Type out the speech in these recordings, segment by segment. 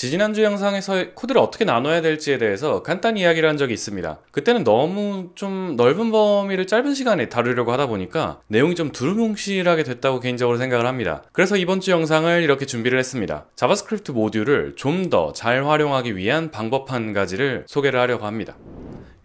지지난주 영상에서 코드를 어떻게 나눠야 될지에 대해서 간단히 이야기를 한 적이 있습니다. 그때는 너무 좀 넓은 범위를 짧은 시간에 다루려고 하다 보니까 내용이 좀 두루뭉실하게 됐다고 개인적으로 생각을 합니다. 그래서 이번 주 영상을 이렇게 준비를 했습니다. 자바스크립트 모듈을 좀 더 잘 활용하기 위한 방법 한 가지를 소개를 하려고 합니다.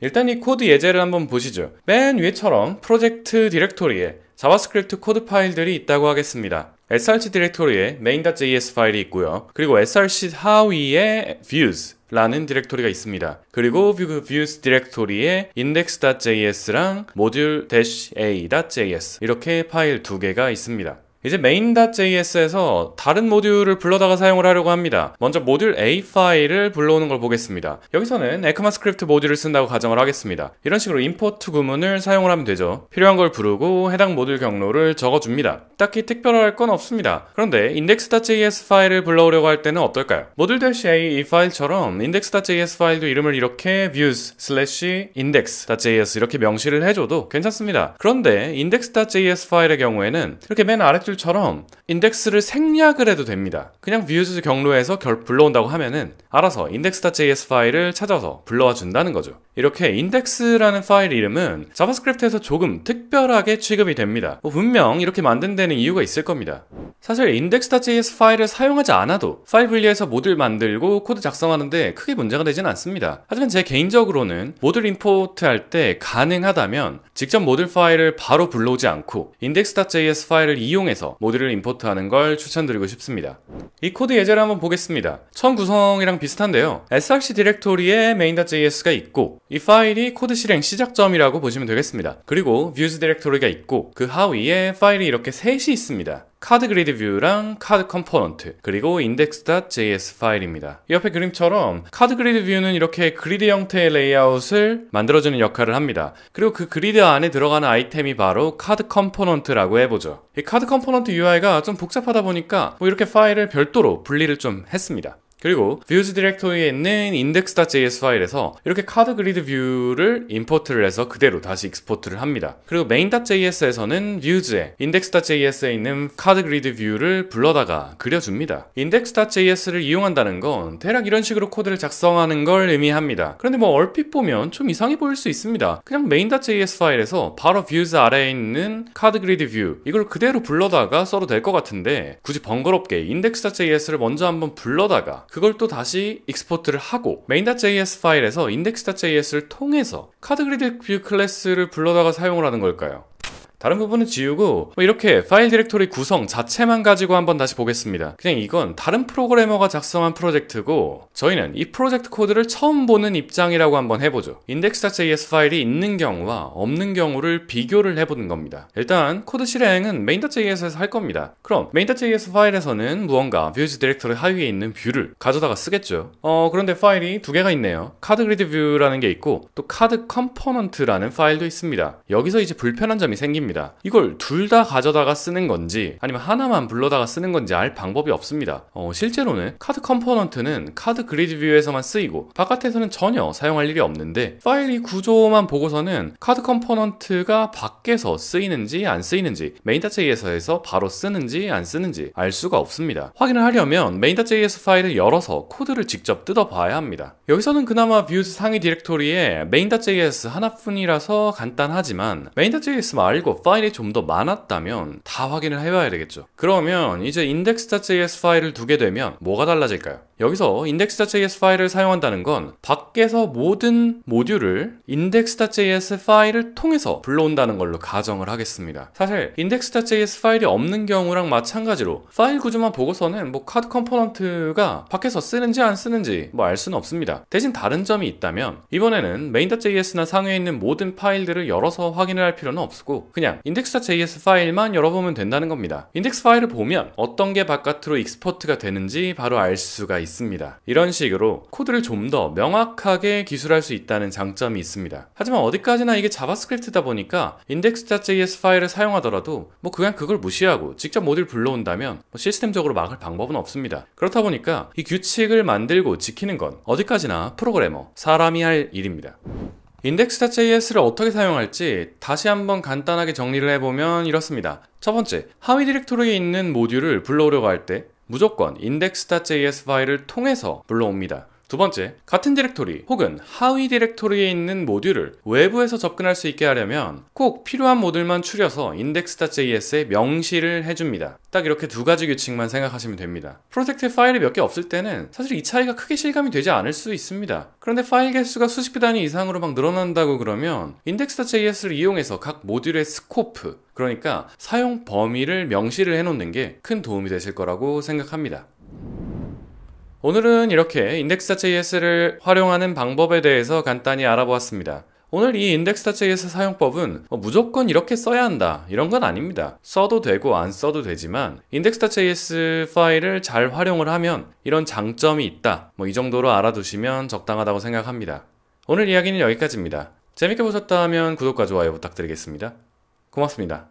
일단 이 코드 예제를 한번 보시죠. 맨 위처럼 프로젝트 디렉토리에 자바스크립트 코드 파일들이 있다고 하겠습니다. src 디렉토리에 main.js 파일이 있고요. 그리고 src 하위에 views 라는 디렉토리가 있습니다. 그리고 views 디렉토리에 index.js랑 module-a.js 이렇게 파일 두 개가 있습니다. 이제 main.js에서 다른 모듈을 불러다가 사용을 하려고 합니다. 먼저 모듈 A 파일을 불러오는 걸 보겠습니다. 여기서는 에크마스크립트 모듈을 쓴다고 가정을 하겠습니다. 이런 식으로 import 구문을 사용을 하면 되죠. 필요한 걸 부르고 해당 모듈 경로를 적어줍니다. 딱히 특별할 건 없습니다. 그런데 index.js 파일을 불러오려고 할 때는 어떨까요? 모듈-a 이 파일처럼 index.js 파일도 이름을 이렇게 views slash index.js 이렇게 명시를 해줘도 괜찮습니다. 그런데 index.js 파일의 경우에는 이렇게 맨 아래줄 툴처럼 인덱스를 생략을 해도 됩니다. 그냥 views 경로에서 결 불러온다고 하면은 알아서 index.js 파일을 찾아서 불러와 준다는 거죠. 이렇게 index라는 파일 이름은 자바스크립트에서 조금 특별하게 취급이 됩니다. 뭐 분명 이렇게 만든 데는 이유가 있을 겁니다. 사실 index.js 파일을 사용하지 않아도 파일 분리해서 모듈 만들고 코드 작성하는데 크게 문제가 되진 않습니다. 하지만 제 개인적으로는 모듈 임포트 할 때 가능하다면 직접 모듈 파일을 바로 불러오지 않고 index.js 파일을 이용해서 해서 모듈을 임포트하는 걸 추천드리고 싶습니다. 이 코드 예제를 한번 보겠습니다. 처음 구성이랑 비슷한데요. src 디렉토리에 main.js가 있고 이 파일이 코드 실행 시작점이라고 보시면 되겠습니다. 그리고 views 디렉토리가 있고 그 하위에 파일이 이렇게 셋이 있습니다. 카드 그리드 뷰랑 카드 컴포넌트 그리고 index.js 파일입니다. 옆에 그림처럼 카드 그리드 뷰는 이렇게 그리드 형태의 레이아웃을 만들어주는 역할을 합니다. 그리고 그 그리드 안에 들어가는 아이템이 바로 카드 컴포넌트라고 해보죠. 이 카드 컴포넌트 UI가 좀 복잡하다 보니까 뭐 이렇게 파일을 별도로 분리를 좀 했습니다. 그리고 views 디렉토리에 있는 index.js 파일에서 이렇게 카드 그리드 뷰를 임포트를 해서 그대로 다시 익스포트를 합니다. 그리고 main.js에서는 views에 index.js에 있는 카드 그리드 뷰를 불러다가 그려줍니다. index.js를 이용한다는 건 대략 이런 식으로 코드를 작성하는 걸 의미합니다. 그런데 뭐 얼핏 보면 좀 이상해 보일 수 있습니다. 그냥 main.js 파일에서 바로 views 아래에 있는 카드 그리드 뷰 이걸 그대로 불러다가 써도 될 것 같은데 굳이 번거롭게 index.js를 먼저 한번 불러다가 그걸 또 다시 익스포트를 하고 main.js 파일에서 index.js를 통해서 카드 그리드 뷰 클래스를 불러다가 사용을 하는 걸까요? 다른 부분은 지우고 뭐 이렇게 파일 디렉토리 구성 자체만 가지고 한번 다시 보겠습니다. 그냥 이건 다른 프로그래머가 작성한 프로젝트고 저희는 이 프로젝트 코드를 처음 보는 입장이라고 한번 해보죠. index.js 파일이 있는 경우와 없는 경우를 비교를 해보는 겁니다. 일단 코드 실행은 main.js에서 할 겁니다. 그럼 main.js 파일에서는 무언가 views 디렉터리 하위에 있는 뷰를 가져다가 쓰겠죠. 어 그런데 파일이 두 개가 있네요. 카드 그리드 뷰라는 게 있고 또 카드 컴포넌트라는 파일도 있습니다. 여기서 이제 불편한 점이 생깁니다. 겁니다. 이걸 둘 다 가져다가 쓰는 건지 아니면 하나만 불러다가 쓰는 건지 알 방법이 없습니다. 어, 실제로는 카드 컴포넌트는 카드 그리드 뷰에서만 쓰이고 바깥에서는 전혀 사용할 일이 없는데 파일 이 구조만 보고서는 카드 컴포넌트가 밖에서 쓰이는지 안 쓰이는지 메인.js에서 바로 쓰는지 안 쓰는지 알 수가 없습니다. 확인을 하려면 메인.js 파일을 열어서 코드를 직접 뜯어봐야 합니다. 여기서는 그나마 뷰즈 상위 디렉토리에 메인.js 하나뿐이라서 간단하지만 메인.js 말고 파일이 좀 더 많았다면 다 확인을 해봐야 되겠죠. 그러면 이제 index.js 파일을 두게 되면 뭐가 달라질까요? 여기서 index.js 파일을 사용한다는 건 밖에서 모든 모듈을 index.js 파일을 통해서 불러온다는 걸로 가정을 하겠습니다. 사실 index.js 파일이 없는 경우랑 마찬가지로 파일 구조만 보고서는 뭐 카드 컴포넌트가 밖에서 쓰는지 안 쓰는지 뭐 알 수는 없습니다. 대신 다른 점이 있다면 이번에는 main.js나 상위에 있는 모든 파일들을 열어서 확인을 할 필요는 없고 그냥 index.js 파일만 열어보면 된다는 겁니다. index 파일을 보면 어떤 게 바깥으로 익스포트가 되는지 바로 알 수가 있습니다. 있습니다. 이런 식으로 코드를 좀 더 명확하게 기술할 수 있다는 장점이 있습니다. 하지만 어디까지나 이게 자바스크립트다 보니까 index.js 파일을 사용하더라도 뭐 그냥 그걸 무시하고 직접 모듈 불러온다면 뭐 시스템적으로 막을 방법은 없습니다. 그렇다 보니까 이 규칙을 만들고 지키는 건 어디까지나 프로그래머, 사람이 할 일입니다. index.js를 어떻게 사용할지 다시 한번 간단하게 정리를 해보면 이렇습니다. 첫 번째, 하위 디렉토리에 있는 모듈을 불러오려고 할때 무조건 index.js 파일을 통해서 불러옵니다. 두 번째, 같은 디렉토리 혹은 하위 디렉토리에 있는 모듈을 외부에서 접근할 수 있게 하려면 꼭 필요한 모듈만 추려서 index.js에 명시를 해줍니다. 딱 이렇게 두 가지 규칙만 생각하시면 됩니다. 프로젝트 파일이 몇 개 없을 때는 사실 이 차이가 크게 실감이 되지 않을 수 있습니다. 그런데 파일 개수가 수십 단위 이상으로 막 늘어난다고 그러면 index.js를 이용해서 각 모듈의 스코프, 그러니까 사용 범위를 명시를 해놓는 게 큰 도움이 되실 거라고 생각합니다. 오늘은 이렇게 index.js를 활용하는 방법에 대해서 간단히 알아보았습니다. 오늘 이 index.js 사용법은 어, 무조건 이렇게 써야 한다 이런 건 아닙니다. 써도 되고 안 써도 되지만 index.js 파일을 잘 활용을 하면 이런 장점이 있다 뭐 이 정도로 알아두시면 적당하다고 생각합니다. 오늘 이야기는 여기까지입니다. 재밌게 보셨다면 구독과 좋아요 부탁드리겠습니다. 고맙습니다.